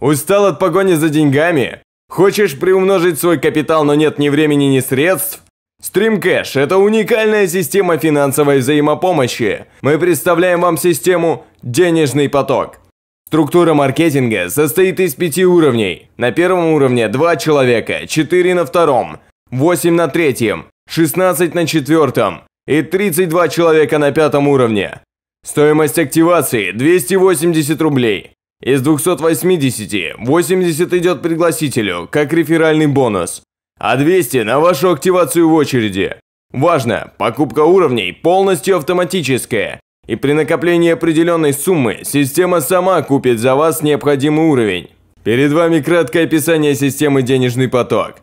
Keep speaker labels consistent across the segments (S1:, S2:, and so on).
S1: Устал от погони за деньгами? Хочешь приумножить свой капитал, но нет ни времени, ни средств? Стримкэш – это уникальная система финансовой взаимопомощи. Мы представляем вам систему «Денежный поток». Структура маркетинга состоит из пяти уровней. На первом уровне два человека, четыре на втором, восемь на третьем, шестнадцать на четвертом и тридцать два человека на пятом уровне. Стоимость активации – 280 рублей. Из 280 80 идет пригласителю, как реферальный бонус, а 200 на вашу активацию в очереди. Важно, покупка уровней полностью автоматическая, и при накоплении определенной суммы система сама купит за вас необходимый уровень. Перед вами краткое описание системы «Денежный поток».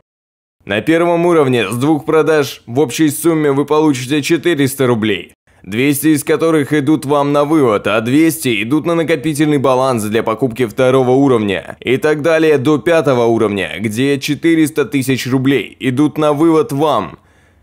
S1: На первом уровне с двух продаж в общей сумме вы получите 400 рублей, 200 из которых идут вам на вывод, а 200 идут на накопительный баланс для покупки второго уровня и так далее до пятого уровня, где 400 тысяч рублей идут на вывод вам,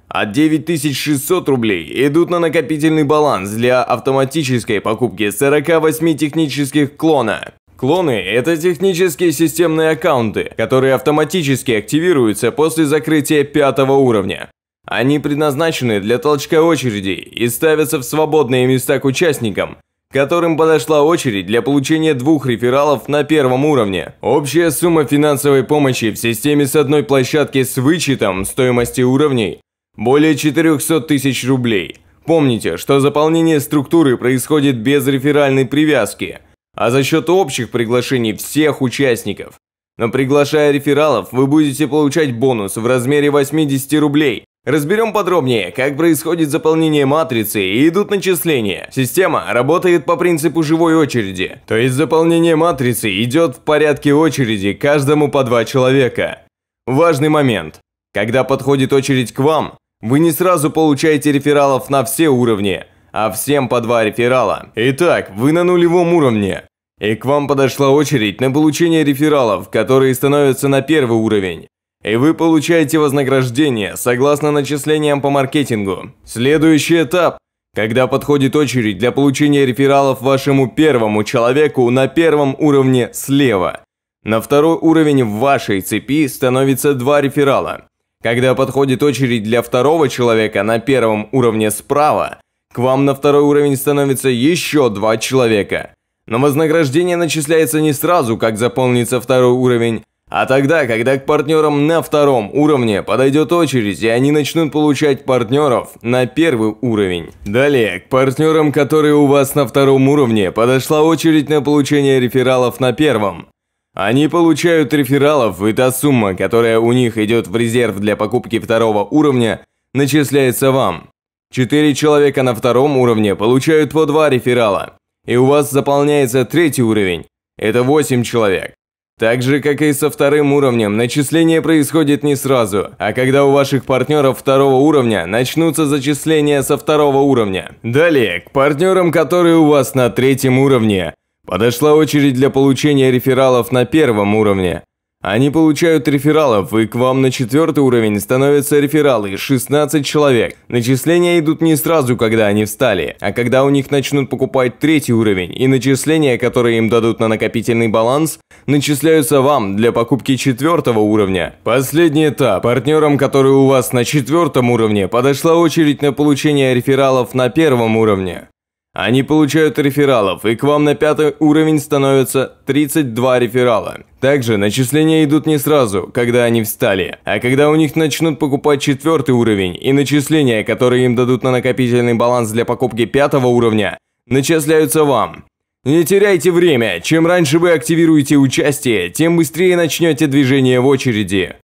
S1: а 9600 рублей идут на накопительный баланс для автоматической покупки 48 технических клона. Клоны – это технические системные аккаунты, которые автоматически активируются после закрытия пятого уровня. Они предназначены для толчка очередей и ставятся в свободные места к участникам, которым подошла очередь для получения двух рефералов на первом уровне. Общая сумма финансовой помощи в системе с одной площадки с вычетом стоимости уровней – более 400 тысяч рублей. Помните, что заполнение структуры происходит без реферальной привязки, а за счет общих приглашений всех участников. Но приглашая рефералов, вы будете получать бонус в размере 80 рублей Разберем подробнее, как происходит заполнение матрицы и идут начисления. Система работает по принципу живой очереди, то есть заполнение матрицы идет в порядке очереди каждому по два человека. Важный момент. Когда подходит очередь к вам, вы не сразу получаете рефералов на все уровни, а всем по два реферала. Итак, вы на нулевом уровне. И к вам подошла очередь на получение рефералов, которые становятся на первый уровень и вы получаете вознаграждение согласно начислениям по маркетингу. Следующий этап когда подходит очередь для получения рефералов вашему первому человеку на первом уровне слева. На второй уровень в вашей цепи становится два реферала. Когда подходит очередь для второго человека на первом уровне справа, к вам на второй уровень становится еще два человека. Но вознаграждение начисляется не сразу, как заполнится второй уровень, а тогда, когда к партнерам на втором уровне подойдет очередь, и они начнут получать партнеров на первый уровень. Далее, к партнерам, которые у вас на втором уровне, подошла очередь на получение рефералов на первом. Они получают рефералов, и та сумма, которая у них идет в резерв для покупки второго уровня, начисляется вам. Четыре человека на втором уровне получают по два реферала, и у вас заполняется третий уровень. Это 8 человек. Так же, как и со вторым уровнем, начисление происходит не сразу, а когда у ваших партнеров второго уровня начнутся зачисления со второго уровня. Далее, к партнерам, которые у вас на третьем уровне. Подошла очередь для получения рефералов на первом уровне. Они получают рефералов, и к вам на четвертый уровень становятся рефералы, 16 человек. Начисления идут не сразу, когда они встали, а когда у них начнут покупать третий уровень, и начисления, которые им дадут на накопительный баланс, начисляются вам для покупки четвертого уровня. Последний этап. Партнерам, которые у вас на четвертом уровне, подошла очередь на получение рефералов на первом уровне. Они получают рефералов, и к вам на пятый уровень становятся 32 реферала. Также начисления идут не сразу, когда они встали, а когда у них начнут покупать четвертый уровень, и начисления, которые им дадут на накопительный баланс для покупки пятого уровня, начисляются вам. Не теряйте время, чем раньше вы активируете участие, тем быстрее начнете движение в очереди.